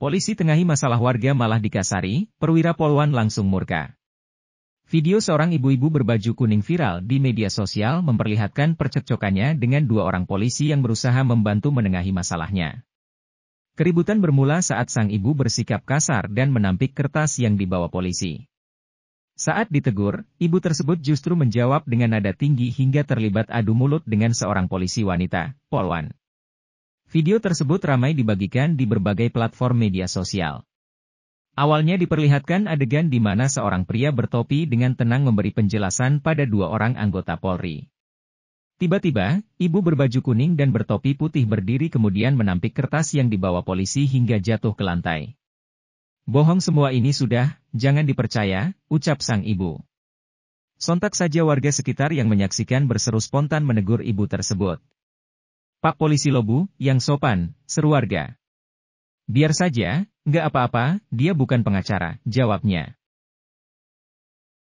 Polisi tengahi masalah warga malah dikasari, perwira Polwan langsung murka. Video seorang ibu-ibu berbaju kuning viral di media sosial memperlihatkan percekcokannya dengan dua orang polisi yang berusaha membantu menengahi masalahnya. Keributan bermula saat sang ibu bersikap kasar dan menampik kertas yang dibawa polisi. Saat ditegur, ibu tersebut justru menjawab dengan nada tinggi hingga terlibat adu mulut dengan seorang polisi wanita, Polwan. Video tersebut ramai dibagikan di berbagai platform media sosial. Awalnya diperlihatkan adegan di mana seorang pria bertopi dengan tenang memberi penjelasan pada dua orang anggota Polri. Tiba-tiba, ibu berbaju kuning dan bertopi putih berdiri kemudian menampik kertas yang dibawa polisi hingga jatuh ke lantai. Bohong semua ini sudah, jangan dipercaya, ucap sang ibu. Sontak saja warga sekitar yang menyaksikan berseru spontan menegur ibu tersebut. Pak Polisi Lobu, yang sopan, seru warga. Biar saja, nggak apa-apa, dia bukan pengacara, jawabnya.